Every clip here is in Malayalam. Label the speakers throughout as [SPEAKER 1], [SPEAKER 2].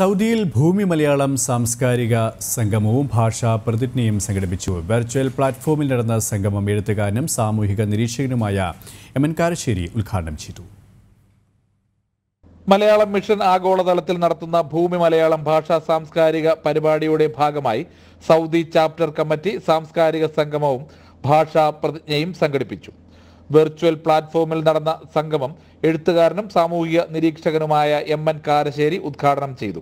[SPEAKER 1] സൗദിയിൽ ഭൂമി മലയാളം സാംസ്കാരിക സംഗമവും ഭാഷാ പ്രതിജ്ഞയും സംഘടിപ്പിച്ചു വെർച്വൽ പ്ലാറ്റ്ഫോമിൽ നടന്ന സംഗമം എഴുത്തുകാരനും സാമൂഹിക നിരീക്ഷകനുമായ എം എൻ കാരശ്ശേരി ഉദ്ഘാടനം ചെയ്തു മലയാളം
[SPEAKER 2] മിഷൻ ആഗോളതലത്തിൽ നടത്തുന്ന ഭൂമി മലയാളം ഭാഷാ സാംസ്കാരിക പരിപാടിയുടെ ഭാഗമായി സൗദി ചാപ്റ്റർ കമ്മിറ്റി സാംസ്കാരിക സംഗമവും ഭാഷാ പ്രതിജ്ഞയും സംഘടിപ്പിച്ചു വെർച്വൽ പ്ലാറ്റ്ഫോമിൽ നടന്ന സംഗമം എഴുത്തുകാരനും സാമൂഹിക നിരീക്ഷകനുമായ എം എൻ കാരശ്ശേരി ഉദ്ഘാടനം ചെയ്തു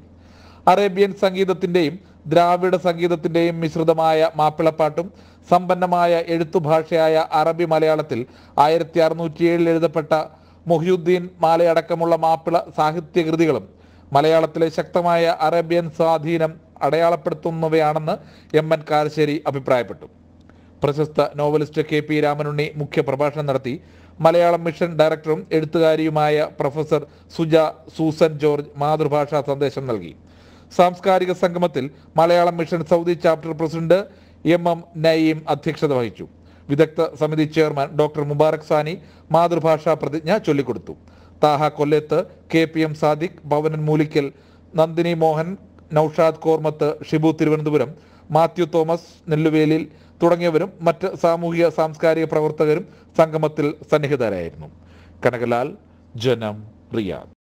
[SPEAKER 2] അറേബ്യൻ സംഗീതത്തിന്റെയും ദ്രാവിഡ സംഗീതത്തിന്റെയും മിശ്രിതമായ മാപ്പിളപ്പാട്ടും സമ്പന്നമായ എഴുത്തുഭാഷയായ അറബി മലയാളത്തിൽ ആയിരത്തി ഏഴിൽ എഴുതപ്പെട്ട മൊഹിയുദ്ദീൻ മാലയടക്കമുള്ള മാപ്പിള സാഹിത്യകൃതികളും മലയാളത്തിലെ ശക്തമായ അറേബ്യൻ സ്വാധീനം അടയാളപ്പെടുത്തുന്നവയാണെന്ന് എം എൻ കാരശ്ശേരി അഭിപ്രായപ്പെട്ടു പ്രശസ്ത നോവലിസ്റ്റ് കെ പി രാമനുണ്ണി മുഖ്യ പ്രഭാഷണം നടത്തി മലയാളം മിഷൻ ഡയറക്ടറും എഴുത്തുകാരിയുമായ പ്രൊഫസർ സുജ സൂസൻ ജോർജ് മാതൃഭാഷാ സന്ദേശം നൽകി സാംസ്കാരിക സംഗമത്തിൽ Malayalam mission Saudi chapter president M M Naeem അധ്യക്ഷത വഹിച്ചു വിദഗ്ധ സമിതി ചെയർമാൻ ഡോക്ടർ മുബാറക് സാനി മാതൃഭാഷാ പ്രതിജ്ഞ ചൊല്ലിക്കൊടുത്തു Taha Kollath K P M Sadiq Bhavanan Moolikkal Nandini Mohan Naushad Kormath Shibu Thiruvananthapuram Mathew Thomas Nelluvelil തുടങ്ങിയവരും മറ്റ് സാമൂഹിക സാംസ്കാരിക പ്രവർത്തകരും
[SPEAKER 1] സംഗമത്തിൽ സന്നിഹിതരായിരുന്നു കനകലാൽ ജനം റിയാദ്